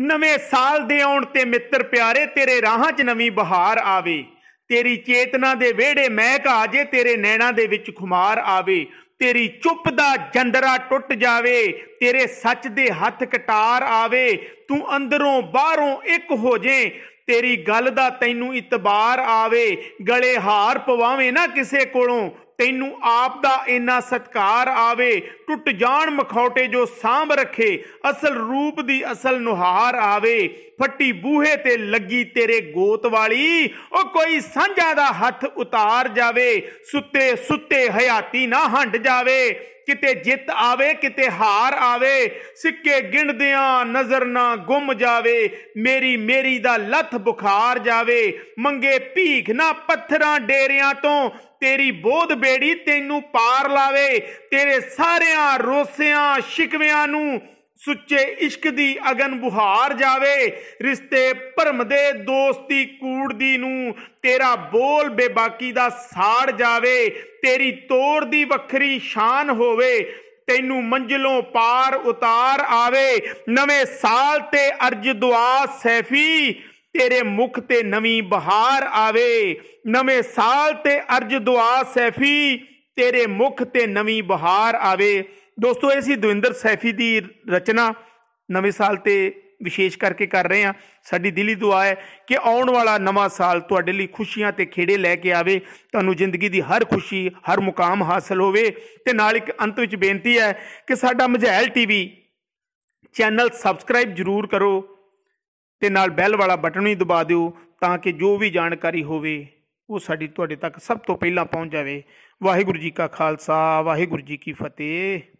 ਨਵੇਂ ਸਾਲ ਦੇ ਆਉਣ ਤੇ ਮਿੱਤਰ ਪਿਆਰੇ ਤੇਰੇ ਰਾਹਾਂ 'ਚ ਨਵੀਂ ਬਹਾਰ ਆਵੇ ਤੇਰੀ ਚੇਤਨਾ ਦੇ ਵਿਹੜੇ ਮਹਿਕ ਆ ਜੇ ਤੇਰੇ ਨੈਣਾਂ ਦੇ ਵਿੱਚ ਖੁਮਾਰ ਆਵੇ ਤੇਰੀ ਚੁੱਪ ਦਾ ਜੰਦਰਾ ਟੁੱਟ ਜਾਵੇ ਤੇਰੇ ਸੱਚ ਦੇ ਹੱਥ ਕਟਾਰ ਆਵੇ ਤੂੰ ਅੰਦਰੋਂ ਬਾਹਰੋਂ ਇੱਕ ਹੋ ਜੇ ਤੇਰੀ ਗੱਲ ਦਾ ਤੈਨੂੰ ਇਤਬਾਰ ਆਵੇ ਗਲੇ ਹਾਰ ਪਵਾਵੇਂ ਨਾ ਕਿਸੇ ਕੋਲੋਂ ਤੈਨੂੰ ਆਪ ਦਾ ਇੰਨਾ ਸਤਕਾਰ ਆਵੇ ਟੁੱਟ ਜਾਣ ਮਖੌਟੇ ਜੋ ਸਾਂਭ ਰੱਖੇ ਅਸਲ ਰੂਪ ਦੀ ਅਸਲ ਨੁਹਾਰ ਆਵੇ ਫੱਟੀ ਬੂਹੇ ਤੇ ਲੱਗੀ ਤੇਰੇ ਗੋਤ ਵਾਲੀ ਉਹ ਕੋਈ ਸਾਂਝਾ ਦਾ ਹੱਥ ਉਤਾਰ ਜਾਵੇ ਸੁੱਤੇ ਸੁੱਤੇ ਹਯਾਤੀ ਨਾ ਹੰਡ ਜਾਵੇ ਕਿਤੇ ਜਿੱਤ ਆਵੇ ਕਿਤੇ ਹਾਰ ਆਵੇ ਸਿੱਕੇ ਗਿਣਦਿਆਂ ਨਜ਼ਰ ਨਾ ਗੁੰਮ ਜਾਵੇ ਮੇਰੀ ਮੇਰੀ ਦਾ ਲੱਥ ਬੁਖਾਰ ਜਾਵੇ ਮੰਗੇ ਭੀਖ ਨਾ ਪੱਥਰਾਂ ਡੇਰਿਆਂ ਤੋਂ ਤੇਰੀ ਬੋਧ ਬੇੜੀ ਤੈਨੂੰ ਪਾਰ ਲਾਵੇ ਤੇਰੇ ਸਾਰਿਆਂ ਰੋਸਿਆਂ ਸ਼ਿਕਵਿਆਂ ਨੂੰ ਸੁੱਚੇ ਇਸ਼ਕ ਦੀ ਅਗਨ ਬੁਹਾਰ ਜਾਵੇ ਰਿਸ਼ਤੇ ਭਰਮ ਦੇ ਦੋਸਤੀ ਕੂੜ ਦੀ ਨੂੰ ਤੇਰਾ ਬੋਲ ਬੇਬਾਕੀ ਦਾ ਸਾੜ ਜਾਵੇ ਤੇਰੀ ਤੋਰ ਦੀ ਵੱਖਰੀ ਸ਼ਾਨ ਹੋਵੇ ਤੈਨੂੰ ਮੰਜ਼ਲੋਂ ਪਾਰ ਉਤਾਰ ਆਵੇ ਨਵੇਂ ਸਾਲ ਤੇ ਅਰਜ ਦੁਆ ਸੈਫੀ ਤੇਰੇ ਮੁਖ ਤੇ ਨਵੀਂ ਬਹਾਰ ਆਵੇ ਨਵੇਂ ਸਾਲ ਤੇ ਅਰਜ ਦੁਆ ਸੈਫੀ ਤੇਰੇ ਮੁਖ ਤੇ ਨਵੀਂ ਬਹਾਰ ਆਵੇ ਦੋਸਤੋ ਇਹ ਸੀ ਦਵਿੰਦਰ ਸੈਫੀ ਦੀ ਰਚਨਾ ਨਵੇਂ ਸਾਲ ਤੇ ਵਿਸ਼ੇਸ਼ ਕਰਕੇ ਕਰ ਰਹੇ ਆ ਸਾਡੀ ਦਿਲੀ ਦੁਆ ਹੈ ਕਿ ਆਉਣ ਵਾਲਾ ਨਵਾਂ ਸਾਲ ਤੁਹਾਡੇ ਲਈ ਖੁਸ਼ੀਆਂ ਤੇ ਖੇੜੇ ਲੈ ਕੇ ਆਵੇ ਤੁਹਾਨੂੰ ਜ਼ਿੰਦਗੀ ਦੀ ਹਰ ਖੁਸ਼ੀ ਹਰ ਮੁਕਾਮ ਹਾਸਲ ਹੋਵੇ ਤੇ ਨਾਲ ਇੱਕ ਅੰਤ ਵਿੱਚ ਬੇਨਤੀ ਹੈ ਕਿ ਸਾਡਾ ਮਝੈਲ ਟੀਵੀ ਚੈਨਲ ਸਬਸਕ੍ਰਾਈਬ ਜਰੂਰ ਕਰੋ ਤੇ ਨਾਲ ਬੈਲ ਵਾਲਾ ਬਟਨ ਵੀ ਦਬਾ ਦਿਓ ਤਾਂ ਕਿ ਜੋ ਵੀ ਜਾਣਕਾਰੀ ਹੋਵੇ ਉਹ ਸਾਡੀ ਤੁਹਾਡੇ ਤੱਕ ਸਭ ਤੋਂ ਪਹਿਲਾਂ ਪਹੁੰਚ ਜਾਵੇ ਵਾਹਿਗੁਰੂ ਜੀ ਕਾ ਖਾਲਸਾ ਵਾਹਿਗੁਰੂ ਜੀ ਕੀ ਫਤਿਹ